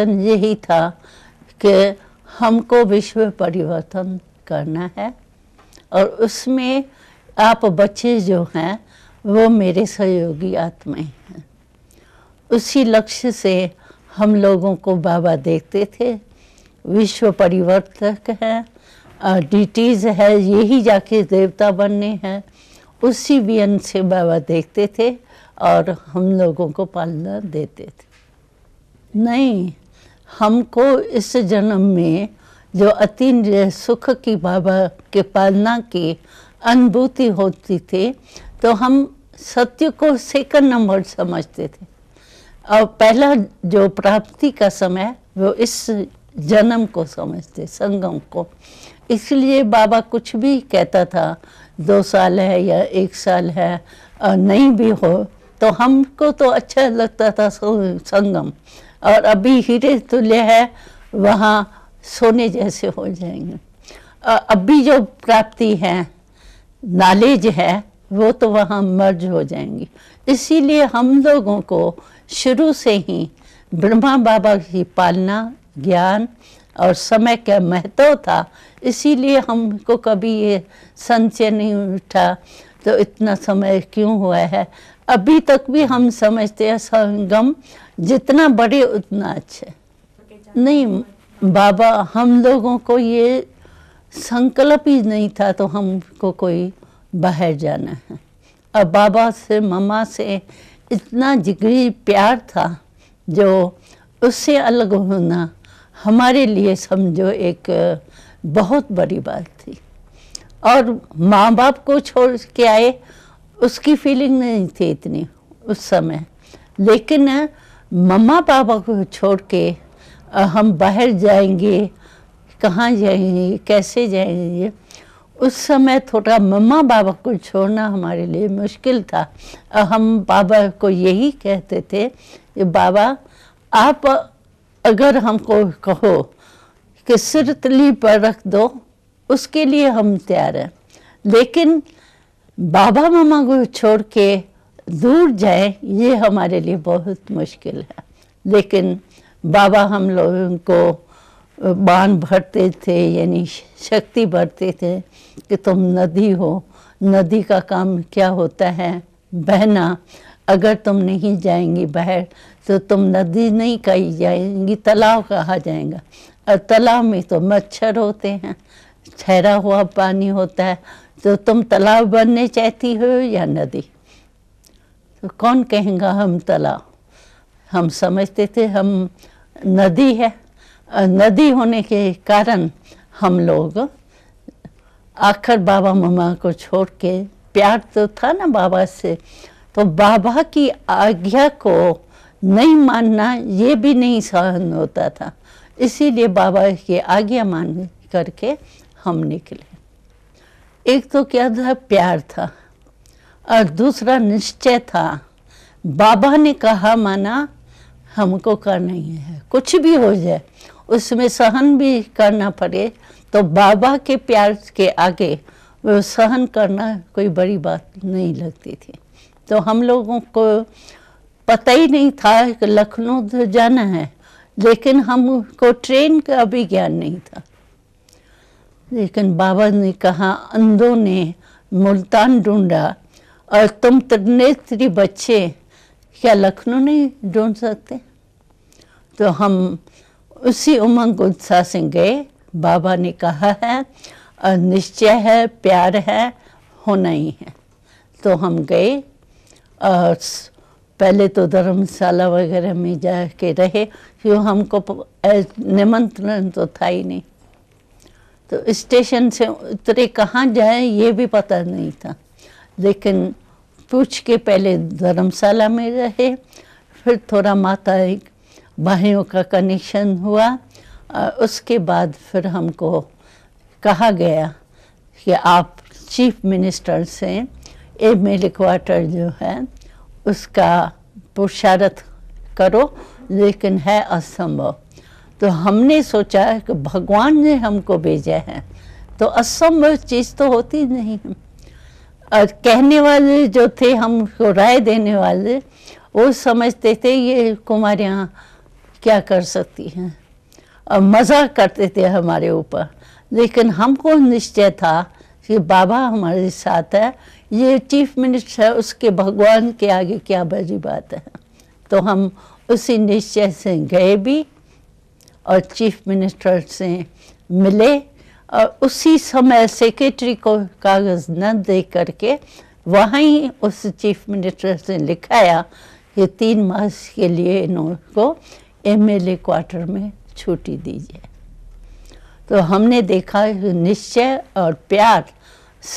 यही था कि हमको विश्व परिवर्तन करना है और उसमें आप बच्चे जो हैं वो मेरे सहयोगी आत्माएं हैं उसी लक्ष्य से हम लोगों को बाबा देखते थे विश्व परिवर्तक हैं टीज है यही जाके देवता बनने हैं उसी बीएन से बाबा देखते थे और हम लोगों को पालना देते थे नहीं हमको इस जन्म में जो अतीन्द्रिय सुख की बाबा के पालना की अनुभूति होती थी तो हम सत्य को सेकंड नंबर समझते थे और पहला जो प्राप्ति का समय वो इस जन्म को समझते संगम को इसलिए बाबा कुछ भी कहता था दो साल है या एक साल है नहीं भी हो तो हमको तो अच्छा लगता था संगम और अभी हीरे तुल्य है वहाँ सोने जैसे हो जाएंगे अभी जो प्राप्ति है नॉलेज है वो तो वहाँ मर्ज हो जाएंगी इसीलिए हम लोगों को शुरू से ही ब्रह्मा बाबा की पालना ज्ञान और समय का महत्व था इसीलिए हमको कभी ये संचय नहीं उठा तो इतना समय क्यों हुआ है अभी तक भी हम समझते हैं संगम जितना बड़े उतना अच्छे नहीं बाबा हम लोगों को ये संकल्प ही नहीं था तो हमको कोई बाहर जाना है अब बाबा से ममा से इतना जिगरी प्यार था जो उससे अलग होना हमारे लिए समझो एक बहुत बड़ी बात थी और माँ बाप को छोड़ के आए उसकी फीलिंग नहीं थी इतनी उस समय लेकिन मम्मा पापा को छोड़ के हम बाहर जाएंगे कहाँ जाएंगे कैसे जाएंगे उस समय थोड़ा मम्मा बाबा को छोड़ना हमारे लिए मुश्किल था हम बाबा को यही कहते थे कि बाबा आप अगर हमको कहो कि सिर तली पर रख दो उसके लिए हम तैयार हैं लेकिन बाबा मामा को छोड़ के दूर जाएं ये हमारे लिए बहुत मुश्किल है लेकिन बाबा हम लोगों को बांध भरते थे यानी शक्ति भरते थे कि तुम नदी हो नदी का काम क्या होता है बहना अगर तुम नहीं जाएंगी बाहर तो तुम नदी नहीं कही जाएंगी तालाब कहा जाएगा और तालाब में तो मच्छर होते हैं ठहरा हुआ पानी होता है तो तुम तालाब बनने चाहती हो या नदी तो कौन कहेगा हम तालाब हम समझते थे हम नदी है नदी होने के कारण हम लोग आखिर बाबा ममा को छोड़ के प्यार तो था ना बाबा से तो बाबा की आज्ञा को नहीं मानना ये भी नहीं सहन होता था इसीलिए बाबा की आज्ञा मान करके हम निकले एक तो क्या था प्यार था और दूसरा निश्चय था बाबा ने कहा माना हमको करना ही है कुछ भी हो जाए उसमें सहन भी करना पड़े तो बाबा के प्यार के आगे वो सहन करना कोई बड़ी बात नहीं लगती थी तो हम लोगों को पता ही नहीं था कि लखनऊ तो जाना है लेकिन हमको ट्रेन का भी ज्ञान नहीं था लेकिन बाबा ने कहा अंधों ने मुल्तान ढूंढा और तुम त्रिनेत्री बच्चे क्या लखनऊ नहीं ढूंढ सकते तो हम उसी उमंग उत्साह से गए बाबा ने कहा है और निश्चय है प्यार है होना ही है तो हम गए और पहले तो धर्मशाला वगैरह में जा के रहे क्यों हमको निमंत्रण तो था ही नहीं तो स्टेशन से उतरे कहाँ जाए ये भी पता नहीं था लेकिन पूछ के पहले धर्मशाला में रहे फिर थोड़ा माता एक भाइयों का कनेक्शन हुआ उसके बाद फिर हमको कहा गया कि आप चीफ मिनिस्टर से ए एल क्वार्टर जो है उसका पुरशारत करो लेकिन है असंभव तो हमने सोचा कि भगवान ने हमको भेजा है तो असंभव चीज़ तो होती नहीं और कहने वाले जो थे हमको राय देने वाले वो समझते थे ये कुमारियाँ क्या कर सकती हैं और मजाक करते थे हमारे ऊपर लेकिन हमको निश्चय था कि बाबा हमारे साथ है ये चीफ मिनिस्टर है उसके भगवान के आगे क्या बड़ी बात है तो हम उसी निश्चय से गए भी और चीफ मिनिस्टर से मिले और उसी समय सेक्रेटरी को कागज़ न दे करके वहीं उस चीफ मिनिस्टर से लिखाया कि तीन मास के लिए इनको एमएलए क्वार्टर में छुट्टी दीजिए तो हमने देखा निश्चय और प्यार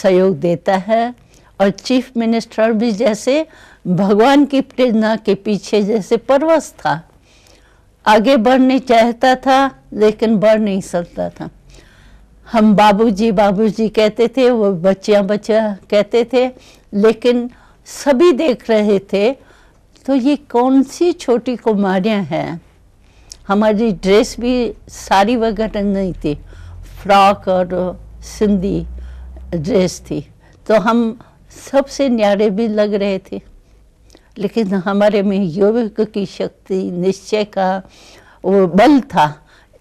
सहयोग देता है और चीफ मिनिस्टर भी जैसे भगवान की प्रेरणा के पीछे जैसे परवश था आगे बढ़ने चाहता था लेकिन बढ़ नहीं सकता था हम बाबूजी बाबूजी कहते थे वो बच्चियाँ बच्चा कहते थे लेकिन सभी देख रहे थे तो ये कौन सी छोटी कुमारियाँ हैं हमारी ड्रेस भी साड़ी वगैरह नहीं थी फ्रॉक और सिंधी ड्रेस थी तो हम सबसे न्यारे भी लग रहे थे लेकिन हमारे में योग की शक्ति निश्चय का वो बल था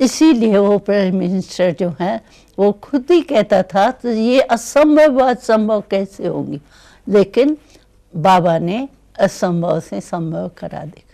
इसीलिए वो प्राइम मिनिस्टर जो है वो खुद ही कहता था तो ये असंभव बात संभव कैसे होगी लेकिन बाबा ने असंभव से संभव करा दिया